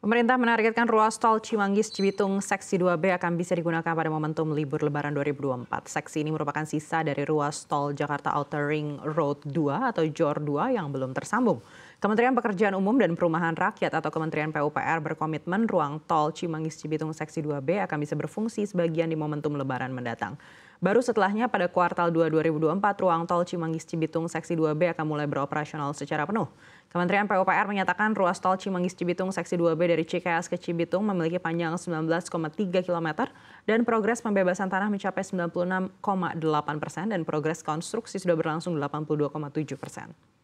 Pemerintah menargetkan ruas tol Cimanggis Cibitung seksi 2B akan bisa digunakan pada momentum libur lebaran 2024. Seksi ini merupakan sisa dari ruas tol Jakarta Outer Ring Road 2 atau JOR 2 yang belum tersambung. Kementerian Pekerjaan Umum dan Perumahan Rakyat atau Kementerian PUPR berkomitmen ruang tol Cimanggis Cibitung seksi 2B akan bisa berfungsi sebagian di momentum lebaran mendatang. Baru setelahnya pada kuartal 2 2024, ruang tol Cimanggis Cibitung Seksi 2B akan mulai beroperasional secara penuh. Kementerian PUPR menyatakan ruas tol Cimanggis Cibitung Seksi 2B dari Cikeas ke Cibitung memiliki panjang 19,3 km dan progres pembebasan tanah mencapai 96,8 persen dan progres konstruksi sudah berlangsung 82,7 persen.